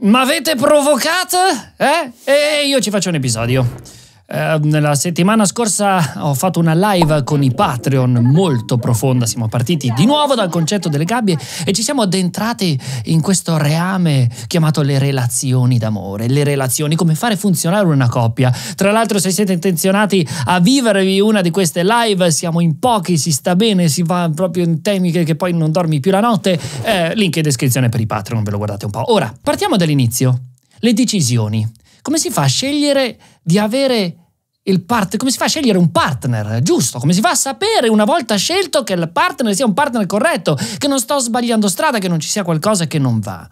M'avete provocato? Eh? E io ci faccio un episodio. Eh, nella settimana scorsa ho fatto una live con i Patreon molto profonda, siamo partiti di nuovo dal concetto delle gabbie e ci siamo addentrati in questo reame chiamato le relazioni d'amore, le relazioni, come fare funzionare una coppia. Tra l'altro se siete intenzionati a vivervi una di queste live, siamo in pochi, si sta bene, si va proprio in temi che, che poi non dormi più la notte, eh, link in descrizione per i Patreon, ve lo guardate un po'. Ora, partiamo dall'inizio. Le decisioni come si fa a scegliere di avere il partner? Come si fa a scegliere un partner giusto? Come si fa a sapere una volta scelto che il partner sia un partner corretto, che non sto sbagliando strada, che non ci sia qualcosa che non va?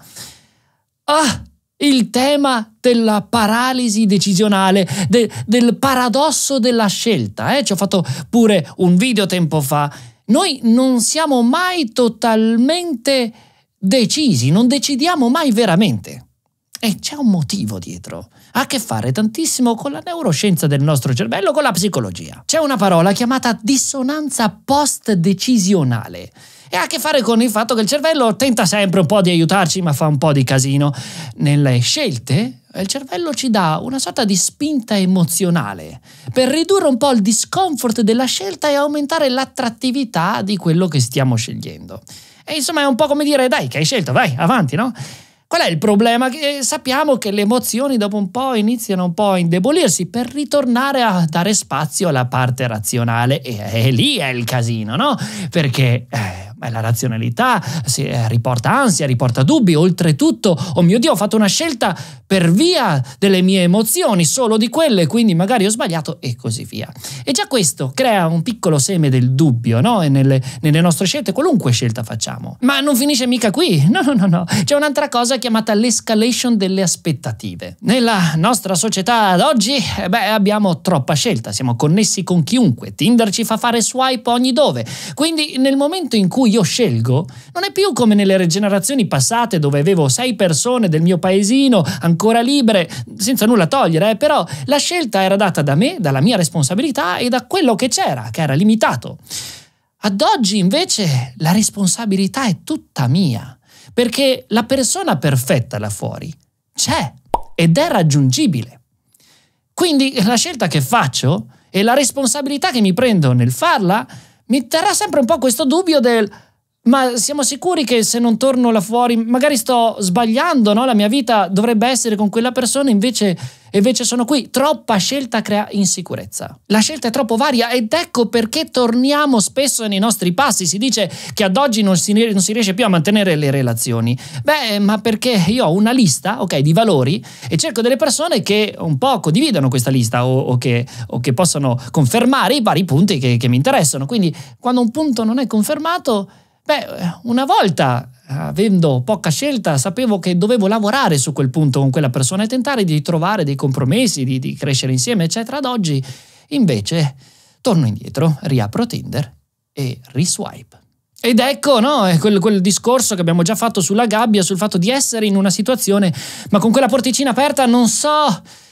Ah! il tema della paralisi decisionale, de, del paradosso della scelta. Eh? Ci ho fatto pure un video tempo fa. Noi non siamo mai totalmente decisi, non decidiamo mai veramente. E c'è un motivo dietro ha a che fare tantissimo con la neuroscienza del nostro cervello, con la psicologia. C'è una parola chiamata dissonanza post-decisionale e ha a che fare con il fatto che il cervello tenta sempre un po' di aiutarci ma fa un po' di casino nelle scelte. Il cervello ci dà una sorta di spinta emozionale per ridurre un po' il discomfort della scelta e aumentare l'attrattività di quello che stiamo scegliendo. E insomma è un po' come dire dai che hai scelto, vai avanti, no? Qual è il problema? Che eh, sappiamo che le emozioni dopo un po' iniziano un po' a indebolirsi per ritornare a dare spazio alla parte razionale e, e eh, lì è il casino, no? Perché... Eh, eh, la razionalità eh, riporta ansia, riporta dubbi, oltretutto, oh mio Dio, ho fatto una scelta per via delle mie emozioni, solo di quelle, quindi magari ho sbagliato e così via. E già questo crea un piccolo seme del dubbio, no? E nelle, nelle nostre scelte, qualunque scelta facciamo. Ma non finisce mica qui, no, no, no, no. C'è un'altra cosa chiamata l'escalation delle aspettative. Nella nostra società ad oggi, eh, beh, abbiamo troppa scelta, siamo connessi con chiunque, Tinder ci fa fare swipe ogni dove, quindi nel momento in cui io scelgo, non è più come nelle regenerazioni passate dove avevo sei persone del mio paesino ancora libere, senza nulla togliere, eh, però la scelta era data da me, dalla mia responsabilità e da quello che c'era, che era limitato. Ad oggi invece la responsabilità è tutta mia, perché la persona perfetta là fuori c'è ed è raggiungibile. Quindi la scelta che faccio e la responsabilità che mi prendo nel farla mi terrà sempre un po' questo dubbio del ma siamo sicuri che se non torno là fuori, magari sto sbagliando, no? la mia vita dovrebbe essere con quella persona, invece, invece sono qui. Troppa scelta crea insicurezza. La scelta è troppo varia ed ecco perché torniamo spesso nei nostri passi. Si dice che ad oggi non si, non si riesce più a mantenere le relazioni. Beh, ma perché io ho una lista okay, di valori e cerco delle persone che un po' condividano questa lista o, o, che, o che, possono confermare i vari punti che, che mi interessano. Quindi quando un punto non è confermato Beh, una volta avendo poca scelta, sapevo che dovevo lavorare su quel punto con quella persona e tentare di trovare dei compromessi, di, di, crescere insieme, eccetera. Ad oggi, invece, torno indietro, riapro Tinder e riswipe. Ed ecco, no, è quel, quel discorso che abbiamo già fatto sulla gabbia, sul fatto di essere in una situazione, ma con quella porticina aperta non so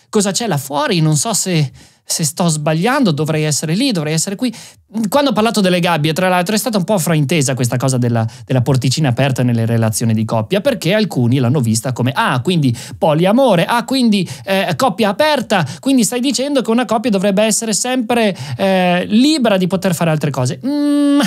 cosa c'è là fuori, non so se se sto sbagliando dovrei essere lì, dovrei essere qui. Quando ho parlato delle gabbie, tra l'altro, è stata un po' fraintesa questa cosa della, della porticina aperta nelle relazioni di coppia, perché alcuni l'hanno vista come, ah, quindi poliamore, ah, quindi eh, coppia aperta, quindi stai dicendo che una coppia dovrebbe essere sempre eh, libera di poter fare altre cose. Mmm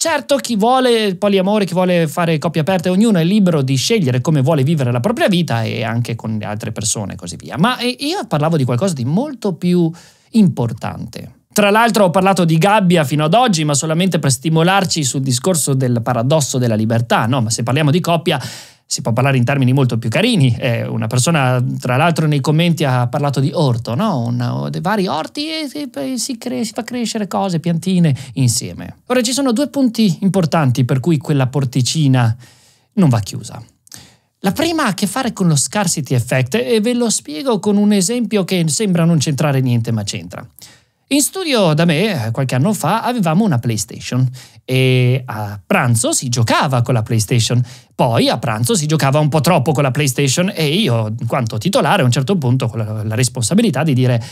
Certo, chi vuole poliamore, chi vuole fare coppie aperte, ognuno è libero di scegliere come vuole vivere la propria vita e anche con le altre persone e così via. Ma eh, io parlavo di qualcosa di molto più importante. Tra l'altro ho parlato di gabbia fino ad oggi, ma solamente per stimolarci sul discorso del paradosso della libertà, no? Ma se parliamo di coppia, si può parlare in termini molto più carini. Eh, una persona, tra l'altro, nei commenti ha parlato di orto, no? Una, dei vari orti e si, si, cre- si fa crescere cose, piantine insieme. Ora ci sono due punti importanti per cui quella porticina non va chiusa. La prima ha a che fare con lo scarcity effect e ve lo spiego con un esempio che sembra non c'entrare niente ma c'entra. In studio da me, eh, qualche anno fa, avevamo una PlayStation e a pranzo si giocava con la PlayStation. Poi a pranzo si giocava un po' troppo con la PlayStation e io, in quanto titolare, a un certo punto ho la, responsabilità di dire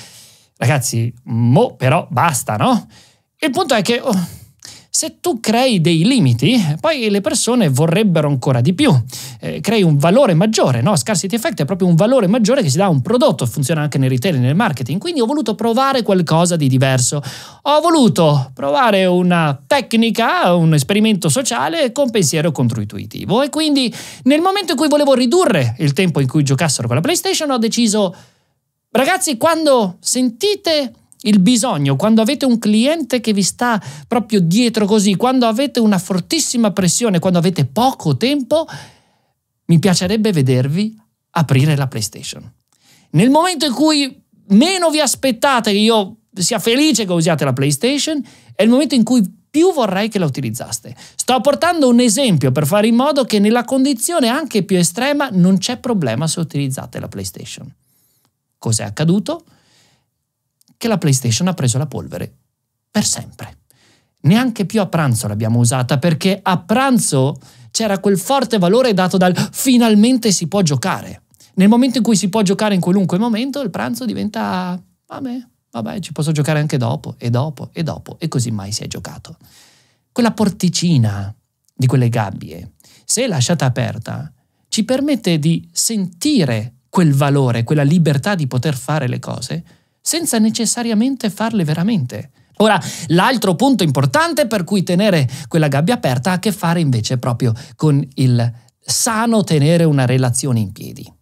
ragazzi, mo però basta, no? Il punto è che... Oh, se tu crei dei limiti, poi le persone vorrebbero ancora di più. Eh, crei un valore maggiore, no? Scarcity effect è proprio un valore maggiore che si dà a un prodotto, funziona anche nel retail e nel marketing. Quindi ho voluto provare qualcosa di diverso. Ho voluto provare una tecnica, un esperimento sociale con pensiero controintuitivo e quindi nel momento in cui volevo ridurre il tempo in cui giocassero con la PlayStation ho deciso ragazzi, quando sentite il bisogno, quando avete un cliente che vi sta proprio dietro così, quando avete una fortissima pressione, quando avete poco tempo, mi piacerebbe vedervi aprire la PlayStation. Nel momento in cui meno vi aspettate che io sia felice che usiate la PlayStation, è il momento in cui più vorrei che la utilizzaste. Sto portando un esempio per fare in modo che nella condizione anche più estrema non c'è problema se utilizzate la PlayStation. Cos'è accaduto? che la PlayStation ha preso la polvere per sempre. Neanche più a pranzo l'abbiamo usata perché a pranzo c'era quel forte valore dato dal finalmente si può giocare. Nel momento in cui si può giocare in qualunque momento, il pranzo diventa vabbè, ah, vabbè, ci posso giocare anche dopo e dopo e dopo e così mai si è giocato. Quella porticina di quelle gabbie, se lasciata aperta, ci permette di sentire quel valore, quella libertà di poter fare le cose senza necessariamente farle veramente. Ora, l'altro punto importante per cui tenere quella gabbia aperta ha a che fare invece proprio con il sano tenere una relazione in piedi.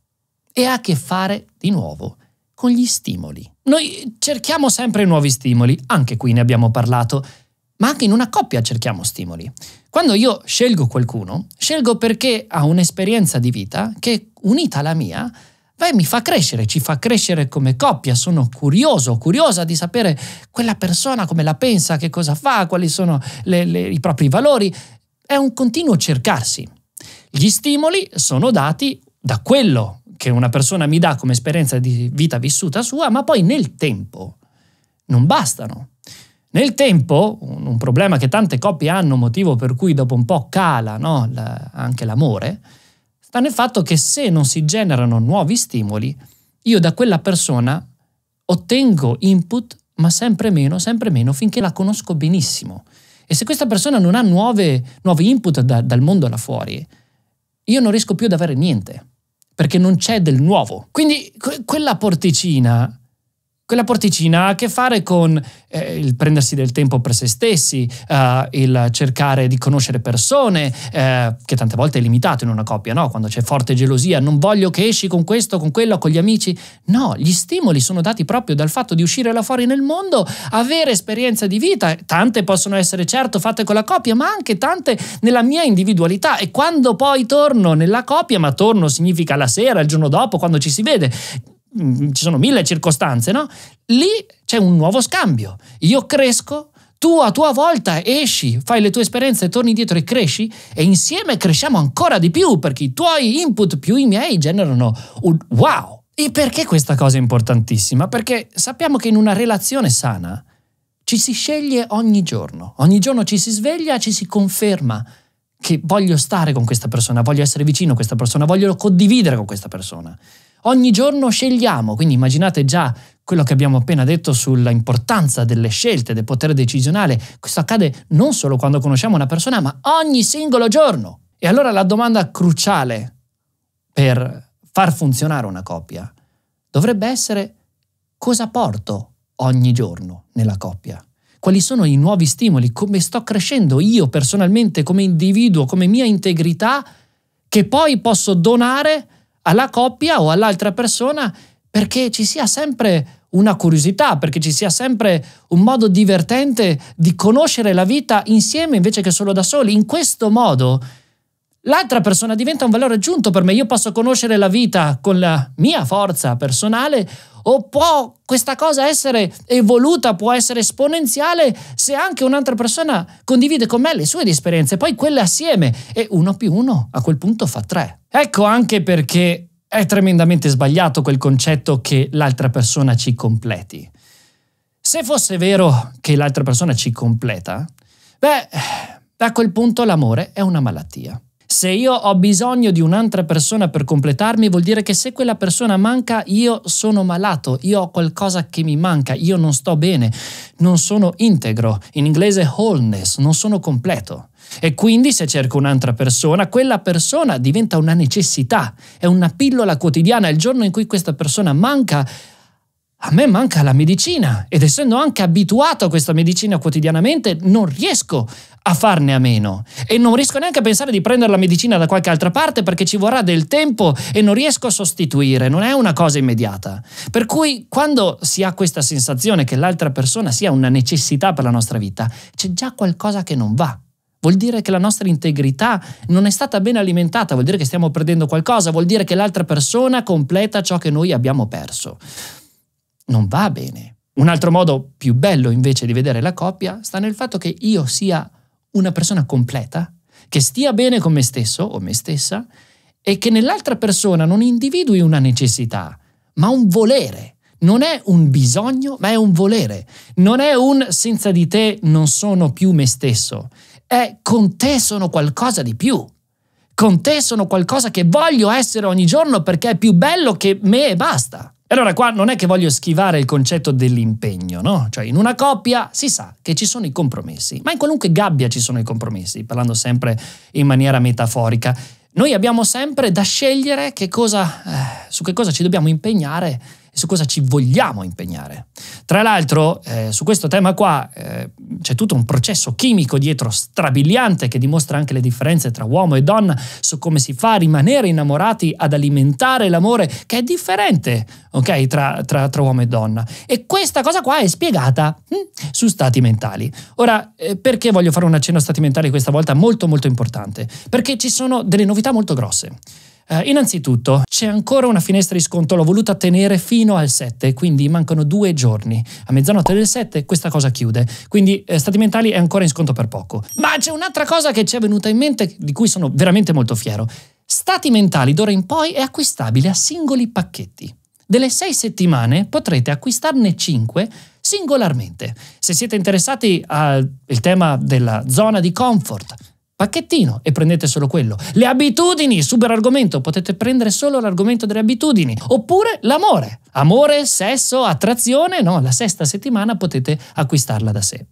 E ha a che fare, di nuovo, con gli stimoli. Noi cerchiamo sempre nuovi stimoli, anche qui ne abbiamo parlato, ma anche in una coppia cerchiamo stimoli. Quando io scelgo qualcuno, scelgo perché ha un'esperienza di vita che, unita alla mia, Beh, mi fa crescere, ci fa crescere come coppia, sono curioso, curiosa di sapere quella persona come la pensa, che cosa fa, quali sono le, le, i propri valori. È un continuo cercarsi. Gli stimoli sono dati da quello che una persona mi dà come esperienza di vita vissuta sua, ma poi nel tempo non bastano. Nel tempo, un problema che tante coppie hanno, motivo per cui dopo un po' cala no, la, anche l'amore, sta nel fatto che se non si generano nuovi stimoli, io da quella persona ottengo input, ma sempre meno, sempre meno, finché la conosco benissimo. E se questa persona non ha nuove, nuovi input da, dal mondo là fuori, io non riesco più ad avere niente, perché non c'è del nuovo. Quindi que- quella porticina quella porticina ha a che fare con eh, il prendersi del tempo per se stessi, eh, il cercare di conoscere persone, eh, che tante volte è limitato in una coppia, no? quando c'è forte gelosia, non voglio che esci con questo, con quello, con gli amici. No, gli stimoli sono dati proprio dal fatto di uscire là fuori nel mondo, avere esperienza di vita, tante possono essere certo fatte con la coppia, ma anche tante nella mia individualità. E quando poi torno nella coppia, ma torno significa la sera, il giorno dopo, quando ci si vede, Mm, ci sono mille circostanze, no? Lì c'è un nuovo scambio. Io cresco, tu a tua volta esci, fai le tue esperienze, torni indietro e cresci e insieme cresciamo ancora di più perché i tuoi input più i miei generano un wow. E perché questa cosa è importantissima? Perché sappiamo che in una relazione sana ci si sceglie ogni giorno, ogni giorno ci si sveglia, ci si conferma che voglio stare con questa persona, voglio essere vicino a questa persona, voglio condividere con questa persona ogni giorno scegliamo, quindi immaginate già quello che abbiamo appena detto sulla importanza delle scelte, del potere decisionale, questo accade non solo quando conosciamo una persona, ma ogni singolo giorno. E allora la domanda cruciale per far funzionare una coppia dovrebbe essere cosa porto ogni giorno nella coppia? Quali sono i nuovi stimoli? Come sto crescendo io personalmente come individuo, come mia integrità, che poi posso donare alla coppia o all'altra persona perché ci sia sempre una curiosità, perché ci sia sempre un modo divertente di conoscere la vita insieme invece che solo da soli. In questo modo L'altra persona diventa un valore aggiunto per me, io posso conoscere la vita con la mia forza personale o può questa cosa essere evoluta, può essere esponenziale se anche un'altra persona condivide con me le sue esperienze, poi quelle assieme e uno più uno a quel punto fa tre. Ecco anche perché è tremendamente sbagliato quel concetto che l'altra persona ci completi. Se fosse vero che l'altra persona ci completa, beh, a quel punto l'amore è una malattia. Se io ho bisogno di un'altra persona per completarmi, vuol dire che se quella persona manca, io sono malato, io ho qualcosa che mi manca, io non sto bene, non sono integro. In inglese wholeness, non sono completo. E quindi se cerco un'altra persona, quella persona diventa una necessità, è una pillola quotidiana. Il giorno in cui questa persona manca, a me manca la medicina ed essendo anche abituato a questa medicina quotidianamente non riesco a farne a meno e non riesco neanche a pensare di prendere la medicina da qualche altra parte perché ci vorrà del tempo e non riesco a sostituire, non è una cosa immediata. Per cui quando si ha questa sensazione che l'altra persona sia una necessità per la nostra vita, c'è già qualcosa che non va vuol dire che la nostra integrità non è stata ben alimentata, vuol dire che stiamo perdendo qualcosa, vuol dire che l'altra persona completa ciò che noi abbiamo perso non va bene. Un altro modo più bello invece di vedere la coppia sta nel fatto che io sia una persona completa, che stia bene con me stesso o me stessa e che nell'altra persona non individui una necessità, ma un volere. Non è un bisogno, ma è un volere. Non è un senza di te non sono più me stesso. È con te sono qualcosa di più. Con te sono qualcosa che voglio essere ogni giorno perché è più bello che me e basta allora qua non è che voglio schivare il concetto dell'impegno, no? Cioè in una coppia si sa che ci sono i compromessi, ma in qualunque gabbia ci sono i compromessi, parlando sempre in maniera metaforica. Noi abbiamo sempre da scegliere che cosa, eh, su che cosa ci dobbiamo impegnare e su cosa ci vogliamo impegnare. Tra l'altro, eh, su questo tema qua eh, c'è tutto un processo chimico dietro strabiliante che dimostra anche le differenze tra uomo e donna su come si fa a rimanere innamorati, ad alimentare l'amore che è differente, ok, tra, tra, tra uomo e donna. E questa cosa qua è spiegata hm, su stati mentali. Ora, eh, perché voglio fare un accenno a stati mentali questa volta molto molto importante? Perché ci sono delle novità molto grosse. Eh, innanzitutto c'è ancora una finestra di sconto, l'ho voluta tenere fino al 7, quindi mancano due giorni. A mezzanotte del 7 questa cosa chiude, quindi eh, Stati Mentali è ancora in sconto per poco. Ma c'è un'altra cosa che ci è venuta in mente, di cui sono veramente molto fiero. Stati Mentali d'ora in poi è acquistabile a singoli pacchetti. Delle 6 settimane potrete acquistarne 5 singolarmente. Se siete interessati al tema della zona di comfort, pacchettino e prendete solo quello. Le abitudini, super argomento, potete prendere solo l'argomento delle abitudini. Oppure l'amore. Amore, sesso, attrazione, no, la sesta settimana potete acquistarla da sé.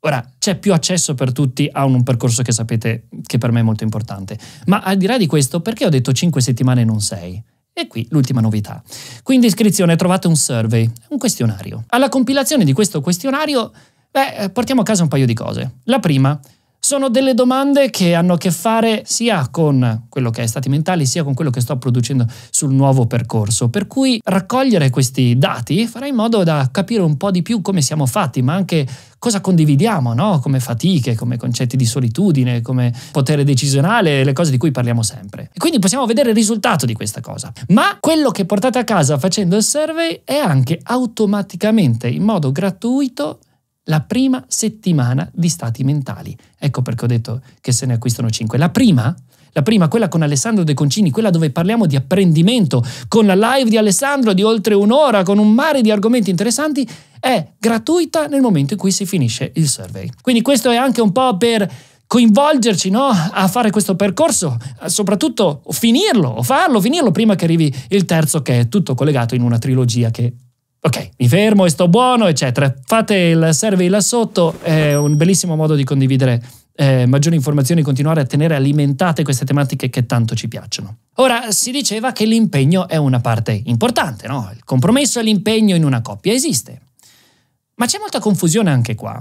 Ora, c'è più accesso per tutti a un percorso che sapete che per me è molto importante. Ma al di là di questo, perché ho detto 5 settimane e non 6? E qui l'ultima novità. Qui in descrizione trovate un survey, un questionario. Alla compilazione di questo questionario, beh, eh, portiamo a casa un paio di cose. La prima, sono delle domande che hanno a che fare sia con quello che è stati mentali, sia con quello che sto producendo sul nuovo percorso. Per cui raccogliere questi dati farà in modo da capire un po' di più come siamo fatti, ma anche cosa condividiamo, no? come fatiche, come concetti di solitudine, come potere decisionale, le cose di cui parliamo sempre. E quindi possiamo vedere il risultato di questa cosa. Ma quello che portate a casa facendo il survey è anche automaticamente, in modo gratuito, la prima settimana di stati mentali. Ecco perché ho detto che se ne acquistano cinque. La prima, la prima, quella con Alessandro De Concini, quella dove parliamo di apprendimento, con la live di Alessandro di oltre un'ora, con un mare di argomenti interessanti, è gratuita nel momento in cui si finisce il survey. Quindi questo è anche un po' per coinvolgerci no? a fare questo percorso, soprattutto finirlo, farlo, finirlo prima che arrivi il terzo che è tutto collegato in una trilogia che Ok, mi fermo e sto buono, eccetera. Fate il survey là sotto, è un bellissimo modo di condividere eh, maggiori informazioni e continuare a tenere alimentate queste tematiche che tanto ci piacciono. Ora, si diceva che l'impegno è una parte importante, no? Il compromesso e l'impegno in una coppia esiste. Ma c'è molta confusione anche qua.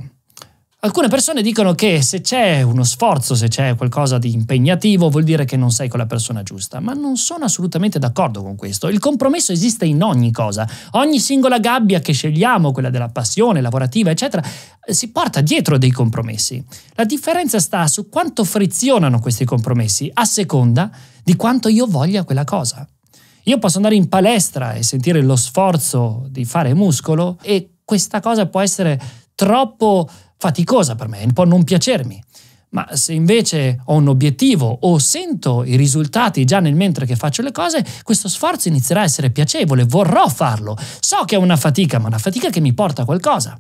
Alcune persone dicono che se c'è uno sforzo, se c'è qualcosa di impegnativo, vuol dire che non sei con la persona giusta, ma non sono assolutamente d'accordo con questo. Il compromesso esiste in ogni cosa. Ogni singola gabbia che scegliamo, quella della passione, lavorativa, eccetera, si porta dietro dei compromessi. La differenza sta su quanto frizionano questi compromessi, a seconda di quanto io voglia quella cosa. Io posso andare in palestra e sentire lo sforzo di fare muscolo e questa cosa può essere troppo faticosa per me, può non piacermi. Ma se invece ho un obiettivo o sento i risultati già nel mentre che faccio le cose, questo sforzo inizierà a essere piacevole, vorrò farlo. So che è una fatica, ma una fatica che mi porta a qualcosa.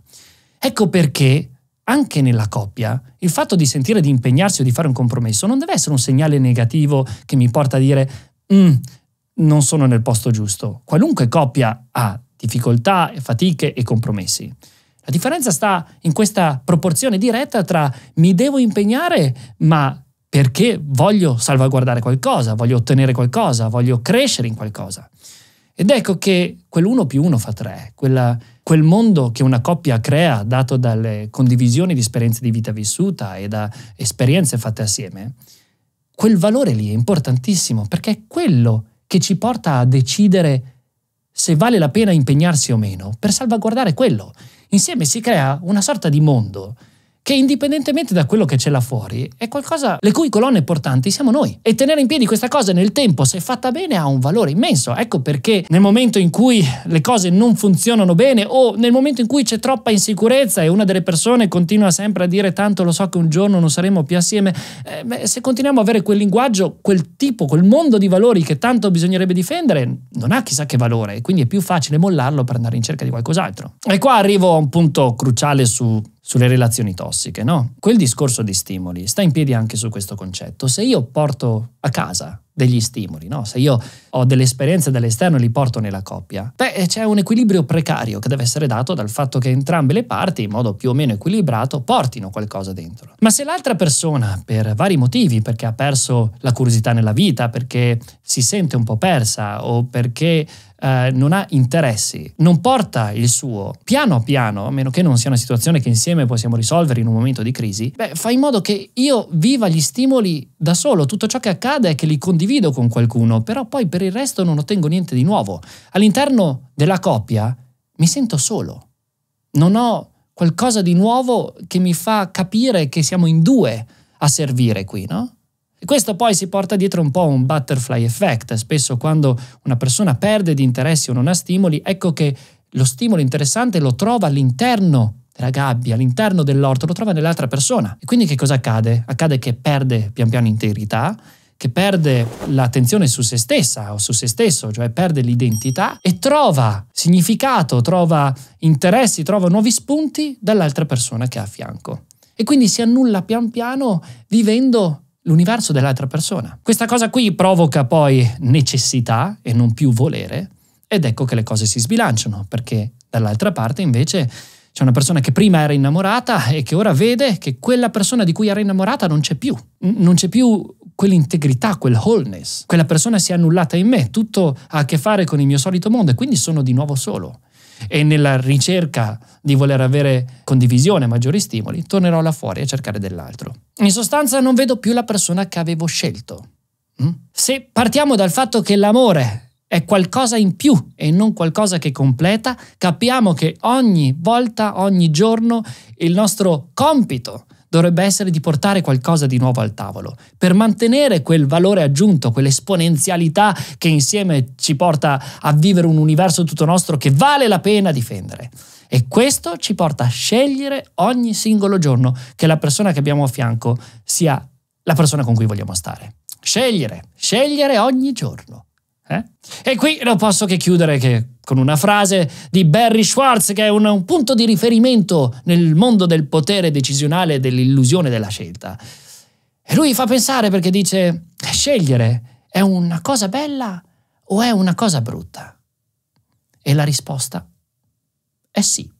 Ecco perché anche nella coppia, il fatto di sentire di impegnarsi o di fare un compromesso non deve essere un segnale negativo che mi porta a dire mm, non sono nel posto giusto. Qualunque coppia ha difficoltà, fatiche e compromessi. La differenza sta in questa proporzione diretta tra mi devo impegnare, ma perché voglio salvaguardare qualcosa, voglio ottenere qualcosa, voglio crescere in qualcosa. Ed ecco che quell'uno più uno fa tre, quella, quel mondo che una coppia crea dato dalle condivisioni di esperienze di vita vissuta e da esperienze fatte assieme, quel valore lì è importantissimo perché è quello che ci porta a decidere se vale la pena impegnarsi o meno per salvaguardare quello insieme si crea una sorta di mondo che indipendentemente da quello che c'è là fuori, è qualcosa le cui colonne portanti siamo noi. E tenere in piedi questa cosa nel tempo, se fatta bene, ha un valore immenso. Ecco perché nel momento in cui le cose non funzionano bene o nel momento in cui c'è troppa insicurezza e una delle persone continua sempre a dire tanto lo so che un giorno non saremo più assieme, eh, beh, se continuiamo a avere quel linguaggio, quel tipo, quel mondo di valori che tanto bisognerebbe difendere, non ha chissà che valore, e quindi è più facile mollarlo per andare in cerca di qualcos'altro. E qua arrivo a un punto cruciale su sulle relazioni tossiche, no? Quel discorso di stimoli sta in piedi anche su questo concetto. Se io porto a casa degli stimoli, no? Se io ho delle esperienze dall'esterno e li porto nella coppia, beh, eh, c'è un equilibrio precario che deve essere dato dal fatto che entrambe le parti, in modo più o meno equilibrato, portino qualcosa dentro. Ma se l'altra persona, per vari motivi, perché ha perso la curiosità nella vita, perché si sente un po' persa o perché eh, non ha interessi, non porta il suo piano piano, a meno che non sia una situazione che insieme possiamo risolvere in un momento di crisi, beh, fa in modo che io viva gli stimoli da solo, tutto ciò che accade è che li condivido condivido con qualcuno, però poi per il resto non ottengo niente di nuovo. All'interno della coppia mi sento solo. Non ho qualcosa di nuovo che mi fa capire che siamo in due a servire qui, no? E questo poi si porta dietro un po' un butterfly effect. Spesso quando una persona perde di interessi o non ha stimoli, ecco che lo stimolo interessante lo trova all'interno della gabbia, all'interno dell'orto, lo trova nell'altra persona. E quindi che cosa accade? Accade che perde pian piano integrità che perde l'attenzione su se stessa o su se stesso, cioè perde l'identità e trova significato, trova interessi, trova nuovi spunti dall'altra persona che ha a fianco. E quindi si annulla pian piano vivendo l'universo dell'altra persona. Questa cosa qui provoca poi necessità e non più volere ed ecco che le cose si sbilanciano perché dall'altra parte invece c'è una persona che prima era innamorata e che ora vede che quella persona di cui era innamorata non c'è più. Non c'è più quell'integrità, quel wholeness. Quella persona si è annullata in me, tutto ha a che fare con il mio solito mondo e quindi sono di nuovo solo. E nella ricerca di voler avere condivisione, maggiori stimoli, tornerò là fuori a cercare dell'altro. In sostanza non vedo più la persona che avevo scelto. Mm? Se partiamo dal fatto che l'amore è qualcosa in più e non qualcosa che completa, capiamo che ogni volta, ogni giorno, il nostro compito è dovrebbe essere di portare qualcosa di nuovo al tavolo, per mantenere quel valore aggiunto, quell'esponenzialità che insieme ci porta a vivere un universo tutto nostro che vale la pena difendere. E questo ci porta a scegliere ogni singolo giorno che la persona che abbiamo a fianco sia la persona con cui vogliamo stare. Scegliere, scegliere ogni giorno. Eh? E qui non posso che chiudere che con una frase di Barry Schwartz che è un, un punto di riferimento nel mondo del potere decisionale e dell'illusione della scelta. E lui fa pensare perché dice scegliere è una cosa bella o è una cosa brutta? E la risposta è sì.